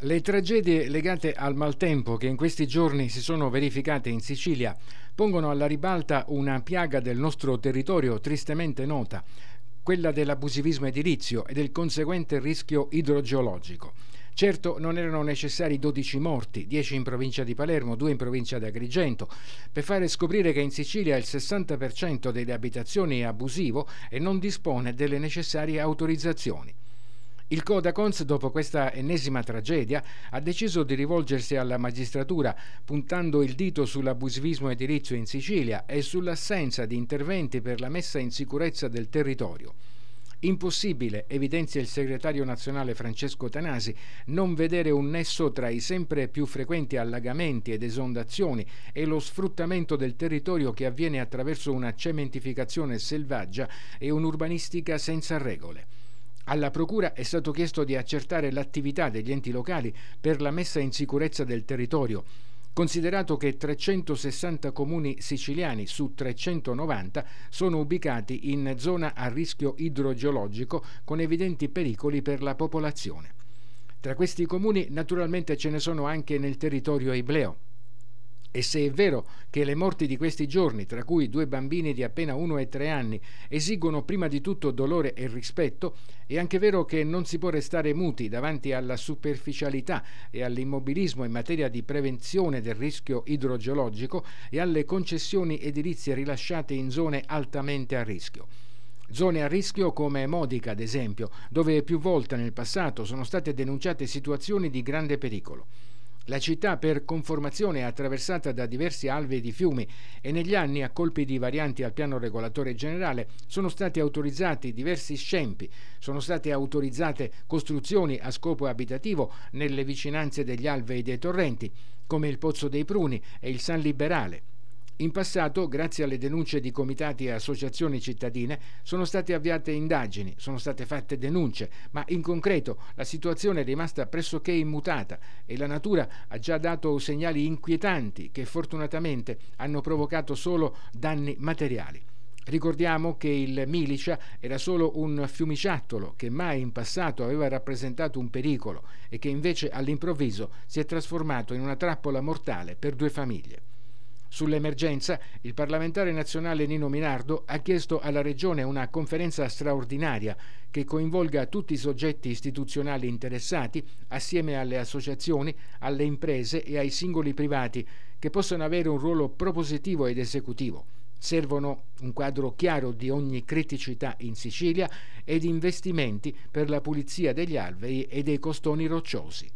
Le tragedie legate al maltempo che in questi giorni si sono verificate in Sicilia pongono alla ribalta una piaga del nostro territorio tristemente nota, quella dell'abusivismo edilizio e del conseguente rischio idrogeologico. Certo non erano necessari 12 morti, 10 in provincia di Palermo, 2 in provincia di Agrigento, per fare scoprire che in Sicilia il 60% delle abitazioni è abusivo e non dispone delle necessarie autorizzazioni. Il Codacons, dopo questa ennesima tragedia, ha deciso di rivolgersi alla magistratura, puntando il dito sull'abusivismo edilizio in Sicilia e sull'assenza di interventi per la messa in sicurezza del territorio. Impossibile, evidenzia il segretario nazionale Francesco Tanasi, non vedere un nesso tra i sempre più frequenti allagamenti ed esondazioni e lo sfruttamento del territorio che avviene attraverso una cementificazione selvaggia e un'urbanistica senza regole. Alla Procura è stato chiesto di accertare l'attività degli enti locali per la messa in sicurezza del territorio. Considerato che 360 comuni siciliani su 390 sono ubicati in zona a rischio idrogeologico con evidenti pericoli per la popolazione. Tra questi comuni naturalmente ce ne sono anche nel territorio ibleo. E se è vero che le morti di questi giorni, tra cui due bambini di appena 1 e 3 anni, esigono prima di tutto dolore e rispetto, è anche vero che non si può restare muti davanti alla superficialità e all'immobilismo in materia di prevenzione del rischio idrogeologico e alle concessioni edilizie rilasciate in zone altamente a rischio. Zone a rischio come Modica, ad esempio, dove più volte nel passato sono state denunciate situazioni di grande pericolo. La città per conformazione è attraversata da diversi alvei di fiumi e negli anni a colpi di varianti al piano regolatore generale sono stati autorizzati diversi scempi, sono state autorizzate costruzioni a scopo abitativo nelle vicinanze degli alvei dei torrenti, come il Pozzo dei Pruni e il San Liberale. In passato, grazie alle denunce di comitati e associazioni cittadine, sono state avviate indagini, sono state fatte denunce, ma in concreto la situazione è rimasta pressoché immutata e la natura ha già dato segnali inquietanti che fortunatamente hanno provocato solo danni materiali. Ricordiamo che il Milicia era solo un fiumiciattolo che mai in passato aveva rappresentato un pericolo e che invece all'improvviso si è trasformato in una trappola mortale per due famiglie. Sull'emergenza, il parlamentare nazionale Nino Minardo ha chiesto alla Regione una conferenza straordinaria che coinvolga tutti i soggetti istituzionali interessati, assieme alle associazioni, alle imprese e ai singoli privati, che possono avere un ruolo propositivo ed esecutivo. Servono un quadro chiaro di ogni criticità in Sicilia ed investimenti per la pulizia degli alvei e dei costoni rocciosi.